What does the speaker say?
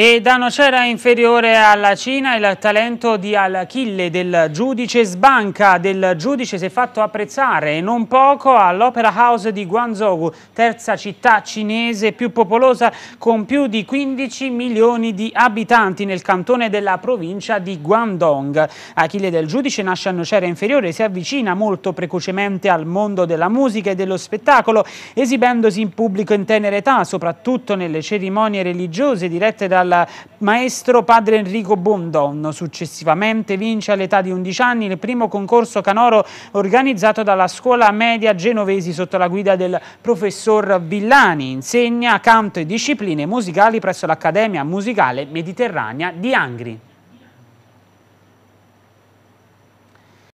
E da nocera inferiore alla Cina il talento di Al-Achille del giudice sbanca, del giudice si è fatto apprezzare e non poco all'Opera House di Guangzhou, terza città cinese più popolosa con più di 15 milioni di abitanti nel cantone della provincia di Guangdong. Achille del giudice nasce a nocera inferiore e si avvicina molto precocemente al mondo della musica e dello spettacolo, esibendosi in pubblico in tenera età, soprattutto nelle cerimonie religiose dirette dal dal maestro padre Enrico Bondon. Successivamente vince all'età di 11 anni il primo concorso canoro organizzato dalla scuola media genovesi sotto la guida del professor Villani. Insegna canto e discipline musicali presso l'Accademia Musicale Mediterranea di Angri.